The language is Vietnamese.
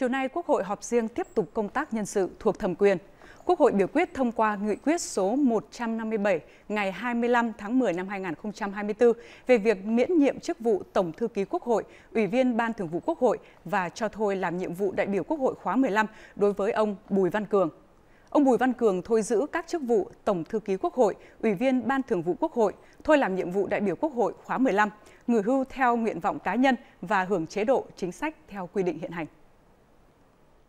chiều nay Quốc hội họp riêng tiếp tục công tác nhân sự thuộc thẩm quyền. Quốc hội biểu quyết thông qua nghị quyết số 157 ngày 25 tháng 10 năm 2024 về việc miễn nhiệm chức vụ Tổng thư ký Quốc hội, Ủy viên Ban Thường vụ Quốc hội và cho thôi làm nhiệm vụ đại biểu Quốc hội khóa 15 đối với ông Bùi Văn Cường. Ông Bùi Văn Cường thôi giữ các chức vụ Tổng thư ký Quốc hội, Ủy viên Ban Thường vụ Quốc hội, thôi làm nhiệm vụ đại biểu Quốc hội khóa 15, người hưu theo nguyện vọng cá nhân và hưởng chế độ chính sách theo quy định hiện hành.